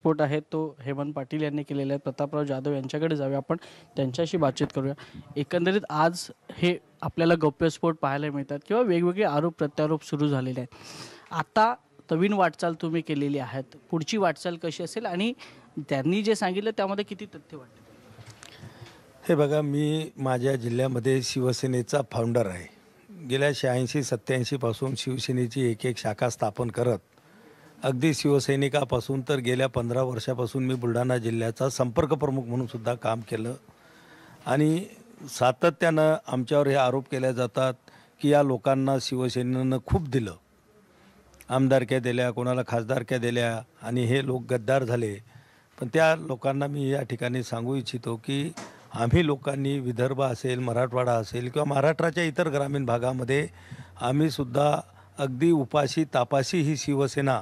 स्फोट आहे तो हेमंत पाटील यांनी केलेला आहे प्रतापराव जाधव यांच्याकडे जाऊया आपण त्यांच्याशी बातचीत करूया एकंदरीत आज हे आपल्याला गौप्यस्फोट पाहायला मिळतात किंवा वेगवेगळे आरोप प्रत्यारोप सुरू झालेले आहेत आता नवीन वाटचाल तुम्ही केलेली आहात पुढची वाटचाल कशी असेल आणि त्यांनी जे सांगितलं त्यामध्ये किती तथ्य वाटते हे बघा मी माझ्या जिल्ह्यामध्ये शिवसेनेचा फाउंडर आहे गेल्या शहाऐंशी सत्त्याऐंशीपासून शिवसेनेची एक एक शाखा स्थापन करत अगदी शिवसैनिकापासून तर गेल्या पंधरा वर्षापासून मी बुलढाणा जिल्ह्याचा संपर्क प्रमुख म्हणून सुद्धा काम केलं आणि सातत्यानं आमच्यावर हे आरोप केले जातात की या लोकांना शिवसेनेनं खूप दिलं आमदारक्या दिल्या कोणाला खासदारक्या दिल्या आणि हे लोक गद्दार झाले पण त्या लोकांना मी या ठिकाणी सांगू इच्छितो की आम्ही लोकांनी विदर्भ असेल मराठवाडा असेल किंवा महाराष्ट्राच्या इतर ग्रामीण भागामध्ये आम्हीसुद्धा अगदी उपाशी तापाशी ही शिवसेना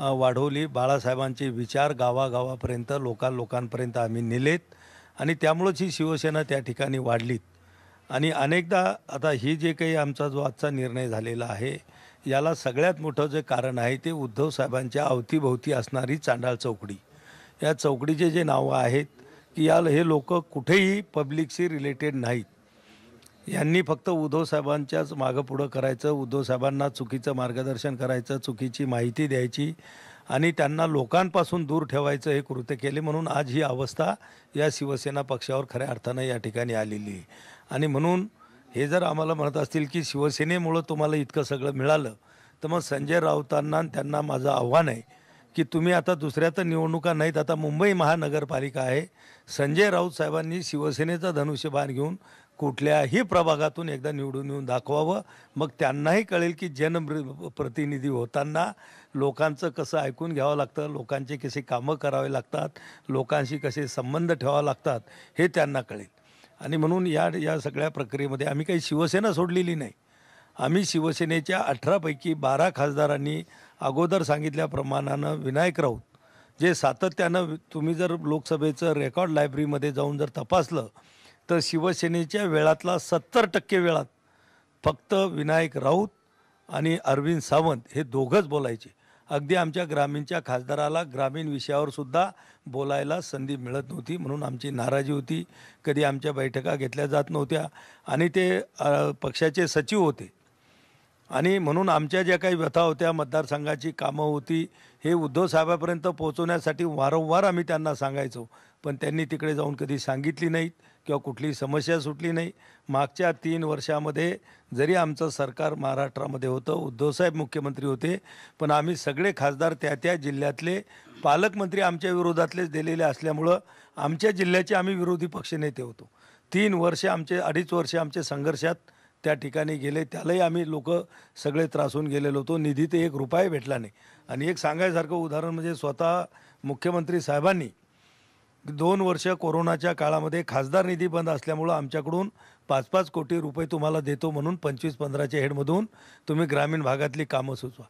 वाढवली बाळासाहेबांचे विचार गावागावापर्यंत लोकां लोकांपर्यंत आम्ही नेलेत आणि त्यामुळंच ही शिवसेना त्या ठिकाणी वाढलीत आणि अनेकदा आता ही जे काही आमचा जो आजचा निर्णय झालेला आहे याला सगळ्यात मोठं जे कारण आहे ते उद्धव साहेबांच्या अवतीभोवती असणारी चांडाळ चौकडी या चौकडीचे जे नावं आहेत की या हे लोक कुठेही पब्लिकशी रिलेटेड नाहीत यांनी फक्त उद्धव साहेबांच्याच मागं पुढं करायचं उद्धव साहेबांना चुकीचं मार्गदर्शन करायचं चुकीची माहिती द्यायची आणि त्यांना लोकांपासून दूर ठेवायचं हे कृत्य केले म्हणून आज ही अवस्था या शिवसेना पक्षावर खऱ्या अर्थानं या ठिकाणी आलेली आणि म्हणून हे जर आम्हाला म्हणत असतील की शिवसेनेमुळं तुम्हाला इतकं सगळं मिळालं तर मग संजय राऊतांना त्यांना माझं आव्हान आहे की तुम्ही आता दुसऱ्या तर निवडणुका नाहीत आता मुंबई महानगरपालिका आहे संजय राऊत साहेबांनी शिवसेनेचा धनुष्यबाण घेऊन कुठल्याही प्रभागातून एकदा निवडून येऊन दाखवावं मग त्यांनाही कळेल की प्रतिनिधी होताना लोकांचं कसं ऐकून घ्यावं लागतं लोकांचे कसे कामं करावे लागतात लोकांशी कसे संबंध ठेवावे लागतात हे त्यांना कळेल आणि म्हणून या या सगळ्या प्रक्रियेमध्ये आम्ही काही शिवसेना सोडलेली नाही आम्ही शिवसेनेच्या अठरापैकी बारा खासदारांनी अगोदर सांगितल्याप्रमाणानं विनायक राऊत जे सातत्यानं तुम्ही जर लोकसभेचं रेकॉर्ड लायब्ररीमध्ये जाऊन जर तपासलं तर शिवसेनेच्या वेळातला सत्तर टक्के वेळात फक्त विनायक राऊत आणि अरविंद सावंत हे दोघंच बोलायचे अगदी आमच्या ग्रामीणच्या खासदाराला ग्रामीण विषयावरसुद्धा बोलायला संधी मिळत नव्हती म्हणून आमची नाराजी होती कधी आमच्या बैठका घेतल्या जात नव्हत्या आणि ते पक्षाचे सचिव होते आणि म्हणून आमच्या ज्या काही व्यथा होत्या मतदारसंघाची कामं होती हे उद्धव पोहोचवण्यासाठी वारंवार आम्ही त्यांना सांगायचो पण त्यांनी तिकडे जाऊन कधी सांगितली नाहीत किंवा कुठली समस्या सुटली नाही मागच्या तीन वर्षामध्ये जरी आमचं सरकार महाराष्ट्रामध्ये होतं उद्धवसाहेब मुख्यमंत्री होते पण आम्ही सगळे खासदार त्या त्या जिल्ह्यातले पालकमंत्री आमच्या विरोधातलेच दिलेले असल्यामुळं आमच्या जिल्ह्याचे आम्ही विरोधी पक्षनेते होतो तीन वर्षे आमचे अडीच वर्षे आमचे संघर्षात त्या ठिकाणी गेले त्यालाही आम्ही लोक सगळे त्रासून गेलेलो होतो निधी ते एक रुपया भेटला नाही आणि एक सांगायसारखं उदाहरण म्हणजे स्वतः मुख्यमंत्री साहेबांनी दोन वर्ष कोरोनाच्या काळामध्ये खासदार निधी बंद असल्यामुळं आमच्याकडून पाच पाच कोटी रुपये तुम्हाला देतो म्हणून पंचवीस पंधराच्या हेडमधून तुम्ही ग्रामीण भागातली कामं सुचवा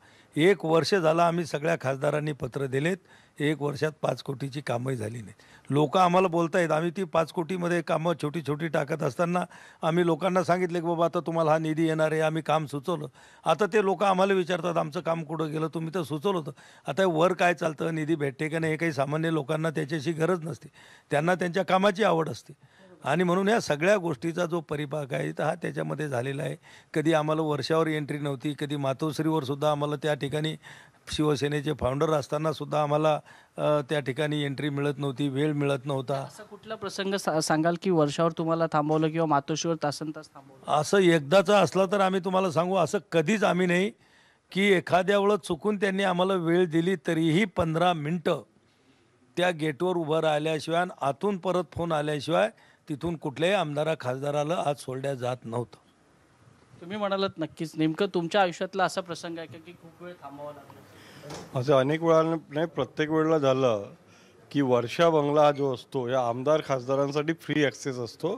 एक वर्ष झालं आम्ही सगळ्या खासदारांनी पत्र दिलेत एक वर्षात पाच कोटीची कामंही झाली नाहीत लोक आम्हाला बोलत आम्ही ती पाच कोटीमध्ये कामं छोटी छोटी टाकत असताना आम्ही लोकांना सांगितले की बाबा आता तुम्हाला हा निधी येणार आहे आम्ही काम सुचवलं आता ते लोक आम्हाला विचारतात आमचं काम कुठं गेलं तुम्ही तर सुचवलं होतं आता वर काय चालतं निधी भेटते का नाही हे काही सामान्य लोकांना त्याच्याशी गरज नसते त्यांना त्यांच्या कामाची आवड असते आणि म्हणून या सगळ्या गोष्टीचा जो परिपाक आहे तर हा त्याच्यामध्ये झालेला आहे कधी आम्हाला वर्षावर एंट्री नव्हती कधी मातोश्रीवर सुद्धा आम्हाला त्या ठिकाणी शिवसेनेचे फाउंडर असताना सुद्धा आम्हाला त्या ठिकाणी एंट्री मिळत नव्हती वेळ मिळत नव्हता असं कुठला प्रसंग सा, सांगाल की वर्षावर तुम्हाला थांबवलं किंवा मातोश्रीवर तासन तास थांबवलं असं एकदाचं असला तर आम्ही तुम्हाला सांगू असं कधीच आम्ही नाही की एखाद्या वेळ चुकून त्यांनी आम्हाला वेळ दिली तरीही पंधरा मिनटं त्या गेटवर उभं राहिल्याशिवाय आणि आतून परत फोन आल्याशिवाय तिथून कुठल्याही आमदारा खासदाराला आज सोडल्या जात नव्हतं तुम्ही म्हणालात नक्कीच नेमकं तुमच्या आयुष्यातला असा प्रसंग आहे का की खूप वेळ थांबावा लागला असं अनेक वेळा नाही प्रत्येक वेळेला झालं की वर्षा बंगला हा जो असतो या आमदार खासदारांसाठी फ्री ॲक्सेस असतो